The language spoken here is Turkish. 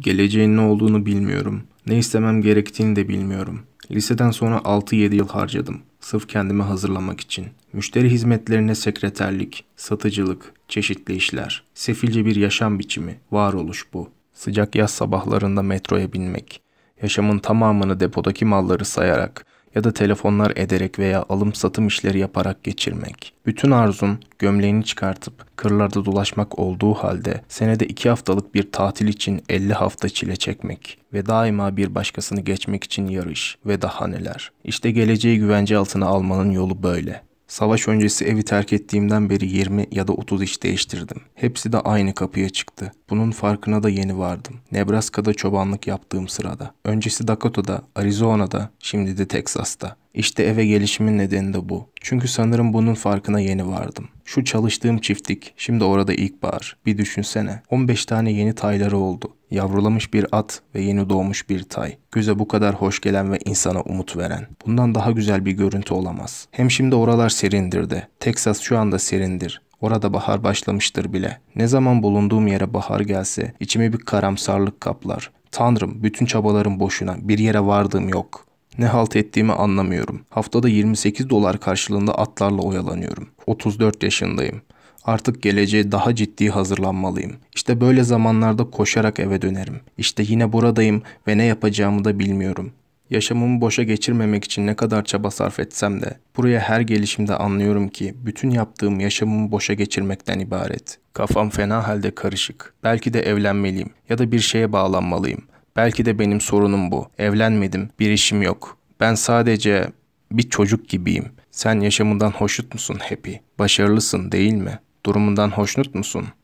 Geleceğin ne olduğunu bilmiyorum. Ne istemem gerektiğini de bilmiyorum. Liseden sonra 6-7 yıl harcadım. Sırf kendimi hazırlamak için. Müşteri hizmetlerine sekreterlik, satıcılık, çeşitli işler. Sefilce bir yaşam biçimi, varoluş bu. Sıcak yaz sabahlarında metroya binmek. Yaşamın tamamını depodaki malları sayarak, ya da telefonlar ederek veya alım satım işleri yaparak geçirmek. Bütün arzun gömleğini çıkartıp kırlarda dolaşmak olduğu halde senede 2 haftalık bir tatil için 50 hafta çile çekmek ve daima bir başkasını geçmek için yarış ve daha neler. İşte geleceği güvence altına almanın yolu böyle. Savaş öncesi evi terk ettiğimden beri 20 ya da 30 iş değiştirdim. Hepsi de aynı kapıya çıktı. Bunun farkına da yeni vardım. Nebraska'da çobanlık yaptığım sırada. Öncesi Dakota'da, Arizona'da, şimdi de Texas'ta. İşte eve gelişimin nedeni de bu. Çünkü sanırım bunun farkına yeni vardım. Şu çalıştığım çiftlik, şimdi orada ilkbahar. Bir düşünsene. 15 tane yeni tayları oldu. Yavrulamış bir at ve yeni doğmuş bir tay. Göze bu kadar hoş gelen ve insana umut veren. Bundan daha güzel bir görüntü olamaz. Hem şimdi oralar serindir de. Texas şu anda serindir. Orada bahar başlamıştır bile. Ne zaman bulunduğum yere bahar gelse içimi bir karamsarlık kaplar. Tanrım bütün çabalarım boşuna bir yere vardığım yok. Ne halt ettiğimi anlamıyorum. Haftada 28 dolar karşılığında atlarla oyalanıyorum. 34 yaşındayım. Artık geleceğe daha ciddi hazırlanmalıyım. İşte böyle zamanlarda koşarak eve dönerim. İşte yine buradayım ve ne yapacağımı da bilmiyorum. Yaşamımı boşa geçirmemek için ne kadar çaba sarf etsem de buraya her gelişimde anlıyorum ki bütün yaptığım yaşamımı boşa geçirmekten ibaret. Kafam fena halde karışık. Belki de evlenmeliyim ya da bir şeye bağlanmalıyım. Belki de benim sorunum bu. Evlenmedim, bir işim yok. Ben sadece bir çocuk gibiyim. Sen yaşamından hoşnut musun Happy? Başarılısın değil mi? Durumundan hoşnut musun?